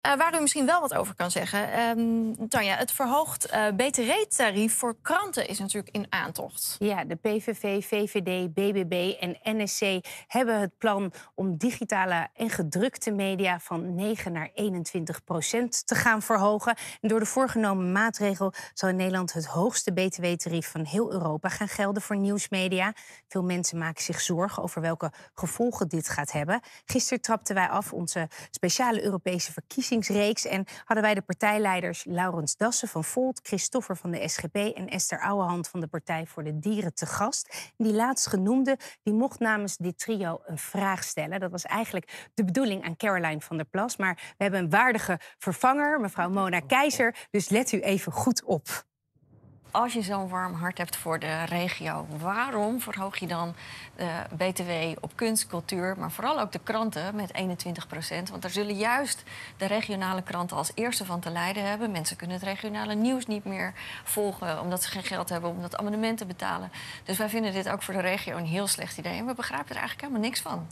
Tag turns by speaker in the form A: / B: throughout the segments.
A: Eh, waar u misschien wel wat over kan zeggen. Ehm, Tanja, het verhoogd eh, btw-tarief voor
B: kranten is natuurlijk in aantocht. Ja, de PVV, VVD, BBB en NSC hebben het plan om digitale en gedrukte media van 9 naar 21 procent te gaan verhogen. En door de voorgenomen maatregel zal in Nederland het hoogste btw-tarief van heel Europa gaan gelden voor nieuwsmedia. Veel mensen maken zich zorgen over welke gevolgen dit gaat hebben. Gisteren trapten wij af onze speciale Europese verkiezingen verkiezingsreeks. En hadden wij de partijleiders Laurens Dassen van Volt, Christoffer van de SGP en Esther Ouwehand van de Partij voor de Dieren te gast. Die laatstgenoemde genoemde, die mocht namens dit trio een vraag stellen. Dat was eigenlijk de bedoeling aan Caroline van der Plas. Maar we hebben een waardige vervanger, mevrouw Mona Keizer. Dus let u even goed op
C: als je zo'n warm hart hebt voor de regio, waarom verhoog je dan de eh, BTW op kunst, cultuur, maar vooral ook de kranten met 21 procent? Want daar zullen juist de regionale kranten als eerste van te lijden hebben. Mensen kunnen het regionale nieuws niet meer volgen omdat ze geen geld hebben, om dat abonnement te betalen. Dus wij vinden dit ook voor de regio een heel slecht idee en we begrijpen er eigenlijk helemaal niks van.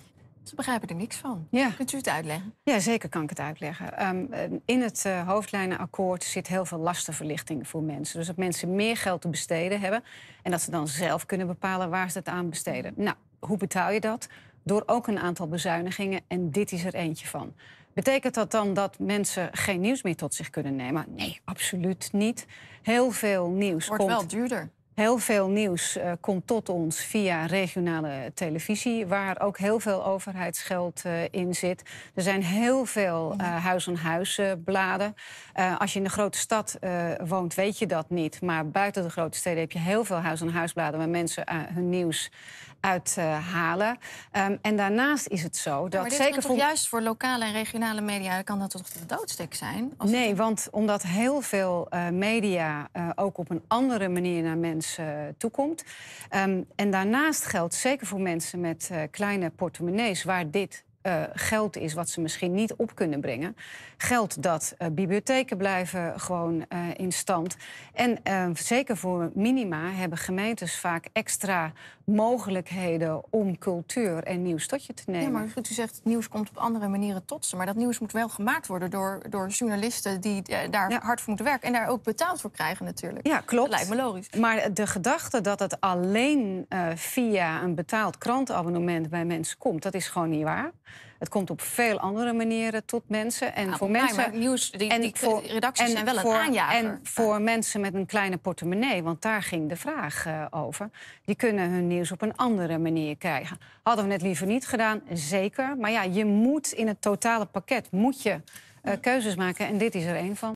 C: Ze begrijpen er niks
D: van. Kunt u het uitleggen? Ja, zeker kan ik het uitleggen. Ehm, ehm, in het eh, hoofdlijnenakkoord zit heel veel lastenverlichting voor mensen. Dus dat mensen meer geld te besteden hebben... en dat ze dan zelf kunnen bepalen waar ze het aan besteden. Nou, hoe betaal je dat? Door ook een aantal bezuinigingen en dit is er eentje van. Betekent dat dan dat mensen geen nieuws meer tot zich kunnen nemen? Nee, absoluut niet. Heel veel nieuws Wordt komt... wel duurder. Heel veel nieuws eh, komt tot ons via regionale televisie, waar ook heel veel overheidsgeld eh, in zit. Er zijn heel veel eh, huis-aan-huis bladen. als je in de grote stad woont, weet je dat niet. Maar buiten de grote steden heb je heel veel huis-aan-huis bladen waar mensen hun nieuws uithalen. halen. Ehm, en daarnaast is het zo dat maar zeker. juist
A: voor lokale en regionale media kan dat toch de doodstek zijn?
D: nee, want omdat heel veel media ook op een andere manier naar mensen mensen eh, toekomt. Um, en daarnaast geldt zeker voor mensen met uh, kleine portemonnees, waar dit eh, geld is wat ze misschien niet op kunnen brengen. Geld dat eh, bibliotheken blijven gewoon eh, in stand. En ehm, zeker voor minima hebben gemeentes vaak extra mogelijkheden om cultuur en nieuws tot je te
A: nemen. Ja, maar goed, u zegt nieuws komt op andere manieren tot ze. Maar dat nieuws moet wel gemaakt worden door, door journalisten die daar hard voor moeten werken. En daar ook betaald voor krijgen natuurlijk.
D: Ja, klopt. Dat lijkt me logisch. Maar de gedachte dat het alleen via een betaald krantenabonnement bij mensen komt, dat is gewoon niet waar. Het komt op veel andere manieren tot mensen. En ah, voor mensen. Nieuws, die, die redacties en zijn wel een aanjager. En ah. voor mensen met een kleine portemonnee, want daar ging de vraag eh, over. Die kunnen hun nieuws op een andere manier krijgen. Hadden we het liever niet gedaan, zeker. Maar ja, je moet in het totale pakket moet je, eh, keuzes maken. En dit is er één van.